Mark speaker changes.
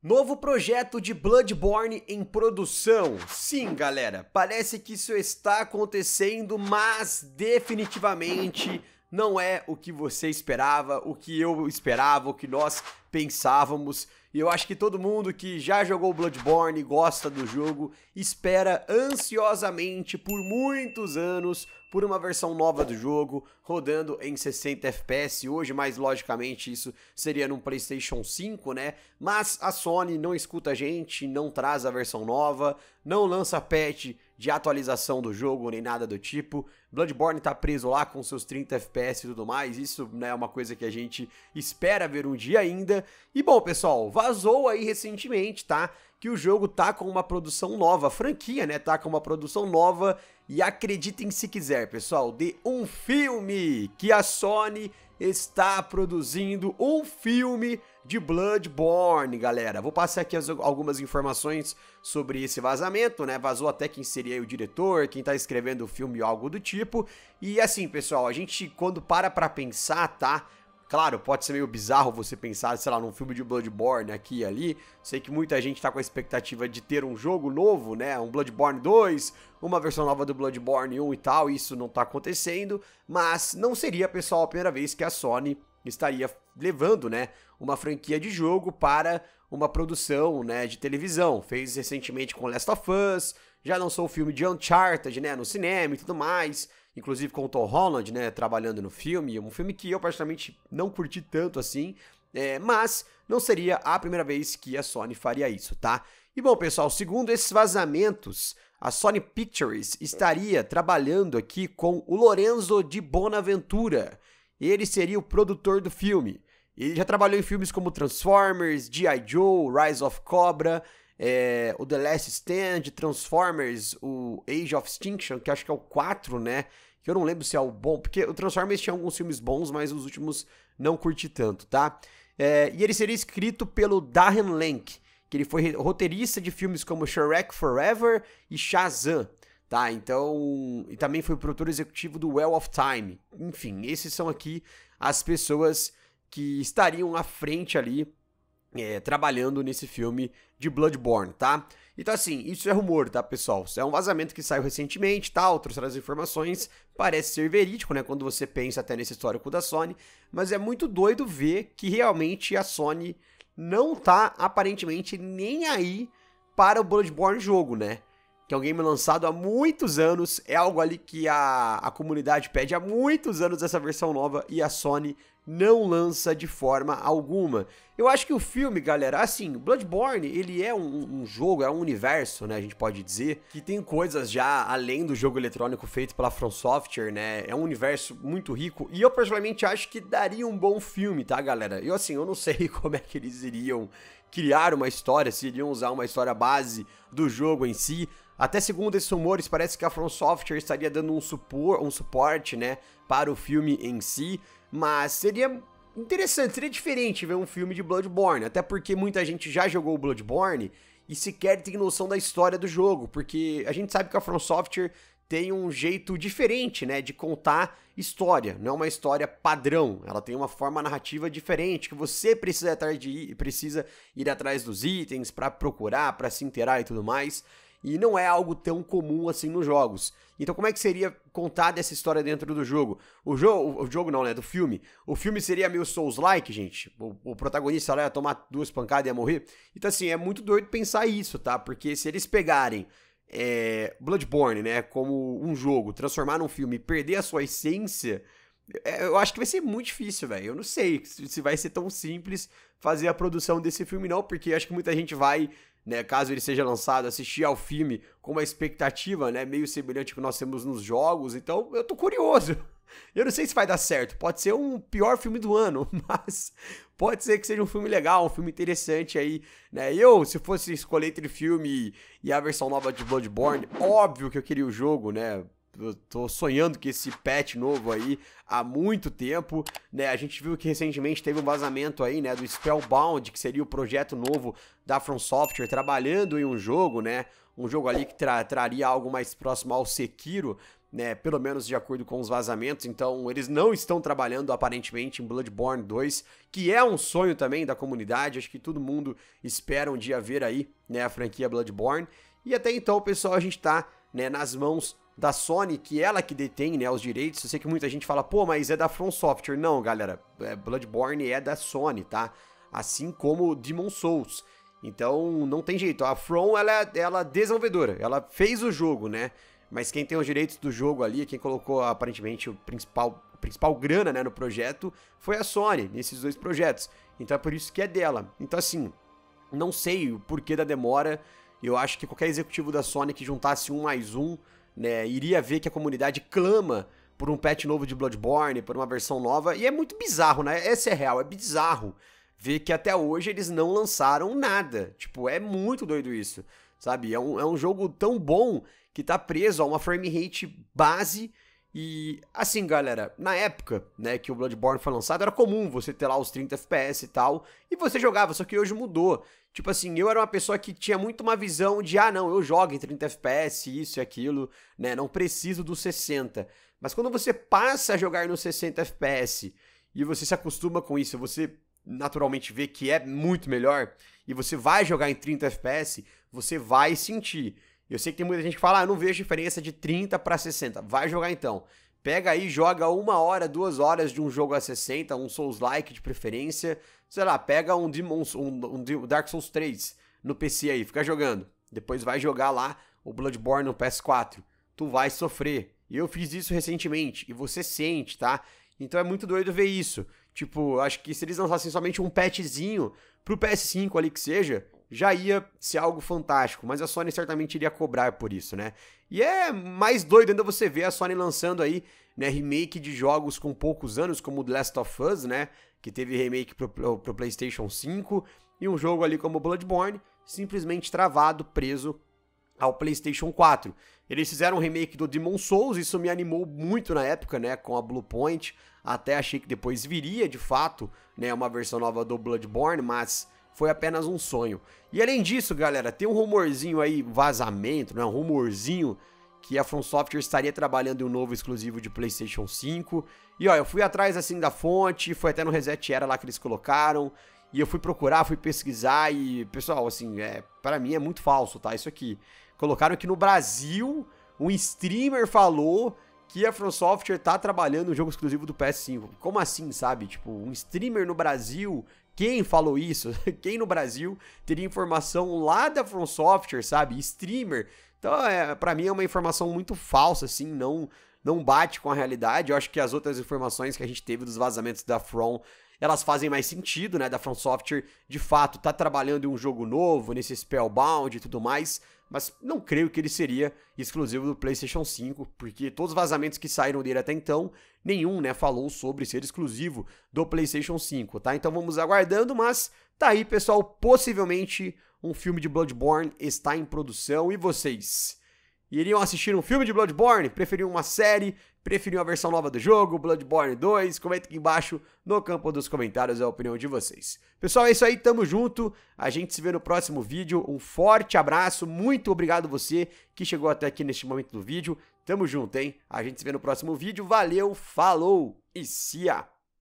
Speaker 1: Novo projeto de Bloodborne em produção. Sim, galera, parece que isso está acontecendo, mas definitivamente não é o que você esperava, o que eu esperava, o que nós pensávamos. E eu acho que todo mundo que já jogou Bloodborne, gosta do jogo, espera ansiosamente por muitos anos por uma versão nova do jogo, rodando em 60 FPS. Hoje, mais logicamente, isso seria num PlayStation 5, né? Mas a Sony não escuta a gente, não traz a versão nova, não lança patch de atualização do jogo nem nada do tipo. Bloodborne tá preso lá com seus 30 FPS e tudo mais. Isso né, é uma coisa que a gente espera ver um dia ainda e bom, pessoal, vazou aí recentemente, tá? Que o jogo tá com uma produção nova, a franquia, né? Tá com uma produção nova. E acreditem se quiser, pessoal, de um filme que a Sony está produzindo um filme de Bloodborne, galera. Vou passar aqui as, algumas informações sobre esse vazamento, né? Vazou até quem seria o diretor, quem tá escrevendo o filme, algo do tipo. E assim, pessoal, a gente quando para pra pensar, tá? Claro, pode ser meio bizarro você pensar, sei lá, num filme de Bloodborne aqui e ali. Sei que muita gente tá com a expectativa de ter um jogo novo, né? Um Bloodborne 2, uma versão nova do Bloodborne 1 e tal. Isso não tá acontecendo, mas não seria, pessoal, a primeira vez que a Sony estaria levando, né, uma franquia de jogo para uma produção, né, de televisão. Fez recentemente com Last of Us, já lançou o filme de Uncharted, né, no cinema e tudo mais inclusive com o Tom Holland, né, trabalhando no filme, um filme que eu particularmente não curti tanto assim, é, mas não seria a primeira vez que a Sony faria isso, tá? E bom, pessoal, segundo esses vazamentos, a Sony Pictures estaria trabalhando aqui com o Lorenzo de Bonaventura. Ele seria o produtor do filme. Ele já trabalhou em filmes como Transformers, G.I. Joe, Rise of Cobra é, o The Last Stand, Transformers, o Age of Extinction, que acho que é o 4, né? Que eu não lembro se é o bom, porque o Transformers tinha alguns filmes bons, mas os últimos não curti tanto, tá? É, e ele seria escrito pelo Darren Lenk, que ele foi roteirista de filmes como Shrek Forever e Shazam, tá? Então, e também foi produtor executivo do Well of Time. Enfim, esses são aqui as pessoas que estariam à frente ali é, trabalhando nesse filme de Bloodborne, tá? Então, assim, isso é rumor, tá, pessoal? Isso é um vazamento que saiu recentemente, tal, tá? trouxeram as informações, parece ser verídico, né, quando você pensa até nesse histórico da Sony, mas é muito doido ver que realmente a Sony não tá, aparentemente, nem aí para o Bloodborne jogo, né? Que é um game lançado há muitos anos, é algo ali que a, a comunidade pede há muitos anos essa versão nova e a Sony não lança de forma alguma. Eu acho que o filme, galera, assim, Bloodborne, ele é um, um, jogo, é um universo, né, a gente pode dizer, que tem coisas já além do jogo eletrônico feito pela From Software, né, é um universo muito rico, e eu particularmente acho que daria um bom filme, tá, galera? Eu, assim, eu não sei como é que eles iriam criar uma história, se iriam usar uma história base do jogo em si, até segundo esses rumores, parece que a From Software estaria dando um, supor, um suporte, né, para o filme em si, mas seria interessante, seria diferente ver um filme de Bloodborne, até porque muita gente já jogou o Bloodborne e sequer tem noção da história do jogo, porque a gente sabe que a From Software tem um jeito diferente, né, de contar história. Não é uma história padrão. Ela tem uma forma narrativa diferente que você precisa atrás de ir, precisa ir atrás dos itens para procurar, para se inteirar e tudo mais e não é algo tão comum assim nos jogos. Então, como é que seria contada essa história dentro do jogo? O jogo, o jogo não, né? Do filme. O filme seria meio Souls-like, gente. O, o protagonista lá ia tomar duas pancadas e ia morrer. Então, assim, é muito doido pensar isso, tá? Porque se eles pegarem é, Bloodborne, né, como um jogo, transformar num filme e perder a sua essência, é, eu acho que vai ser muito difícil, velho. Eu não sei se vai ser tão simples fazer a produção desse filme, não, porque acho que muita gente vai né, caso ele seja lançado, assistir ao filme com uma expectativa, né, meio semelhante que nós temos nos jogos. Então, eu tô curioso. Eu não sei se vai dar certo. Pode ser um pior filme do ano, mas pode ser que seja um filme legal, um filme interessante aí, né? Eu, se fosse escolher entre filme e a versão nova de Bloodborne, óbvio que eu queria o jogo, né? eu tô sonhando com esse patch novo aí há muito tempo, né? A gente viu que recentemente teve um vazamento aí, né, do Spellbound, que seria o projeto novo da From Software trabalhando em um jogo, né? Um jogo ali que tra traria algo mais próximo ao Sekiro, né, pelo menos de acordo com os vazamentos. Então, eles não estão trabalhando aparentemente em Bloodborne 2, que é um sonho também da comunidade. Acho que todo mundo espera um dia ver aí, né, a franquia Bloodborne. E até então, pessoal, a gente está né, nas mãos da Sony, que é ela que detém, né, os direitos. Eu sei que muita gente fala, pô, mas é da From Software. Não, galera, é, Bloodborne é da Sony, tá? Assim como Demon Souls. Então, não tem jeito. A From, ela, é, ela é desenvolvedora. Ela fez o jogo, né? Mas quem tem os direitos do jogo ali, quem colocou aparentemente o principal, a principal grana né, no projeto, foi a Sony, nesses dois projetos. Então é por isso que é dela. Então, assim, não sei o porquê da demora. Eu acho que qualquer executivo da Sony que juntasse um mais um né, iria ver que a comunidade clama por um patch novo de Bloodborne, por uma versão nova, e é muito bizarro, né? essa é real, é bizarro ver que até hoje eles não lançaram nada. Tipo, é muito doido isso, sabe? É um, é um jogo tão bom que tá preso a uma frame rate base e assim, galera, na época, né, que o Bloodborne foi lançado, era comum você ter lá os 30 FPS e tal, e você jogava, só que hoje mudou. Tipo assim, eu era uma pessoa que tinha muito uma visão de, ah, não, eu jogo em 30 FPS, isso e aquilo, né, não preciso dos 60. Mas quando você passa a jogar no 60 FPS e você se acostuma com isso, você naturalmente vê que é muito melhor e você vai jogar em 30 FPS, você vai sentir. Eu sei que tem muita gente que fala, ah, não vejo diferença de 30 para 60. Vai jogar então. Pega aí, joga uma hora, duas horas de um jogo a 60, um Souls-like de preferência. Sei lá, pega um, Demon's, um, um Dark Souls 3 no PC aí, fica jogando. Depois vai jogar lá o Bloodborne no PS4. Tu vai sofrer. E eu fiz isso recentemente, e você sente, tá? Então é muito doido ver isso. Tipo, acho que se eles lançassem somente um patchzinho pro PS5 ali que seja, já ia ser algo fantástico, mas a Sony certamente iria cobrar por isso, né? E é mais doido ainda você ver a Sony lançando aí, né, remake de jogos com poucos anos, como The Last of Us, né, que teve remake pro, pro PlayStation 5, e um jogo ali como Bloodborne, simplesmente travado, preso ao PlayStation 4. Eles fizeram um remake do Demon Souls, isso me animou muito na época, né, com a Bluepoint. Até achei que depois viria, de fato, né, uma versão nova do Bloodborne, mas foi apenas um sonho. E além disso, galera, tem um rumorzinho aí, vazamento, né? Um rumorzinho que a From Software estaria trabalhando em um novo exclusivo de PlayStation 5. E ó, eu fui atrás assim da fonte, foi até no Reset Era lá que eles colocaram. E eu fui procurar, fui pesquisar e, pessoal, assim, é, para mim é muito falso, tá? Isso aqui. Colocaram que no Brasil um streamer falou que a From Software tá trabalhando um jogo exclusivo do PS5. Como assim, sabe? Tipo, um streamer no Brasil quem falou isso, quem no Brasil teria informação lá da From Software, sabe? Streamer. Então, é, para mim é uma informação muito falsa, assim, não não bate com a realidade. Eu acho que as outras informações que a gente teve dos vazamentos da From elas fazem mais sentido, né? Da From Software, de fato, tá trabalhando em um jogo novo, nesse Spellbound e tudo mais, mas não creio que ele seria exclusivo do PlayStation 5, porque todos os vazamentos que saíram dele até então, nenhum, né, falou sobre ser exclusivo do PlayStation 5, tá? Então vamos aguardando, mas tá aí, pessoal, possivelmente um filme de Bloodborne está em produção e vocês iriam assistir um filme de Bloodborne, preferiam uma série, Preferiu a versão nova do jogo, Bloodborne 2? Comenta aqui embaixo no campo dos comentários a opinião de vocês. Pessoal, é isso aí, tamo junto. A gente se vê no próximo vídeo. Um forte abraço, muito obrigado você que chegou até aqui neste momento do vídeo. Tamo junto, hein? A gente se vê no próximo vídeo. Valeu, falou e se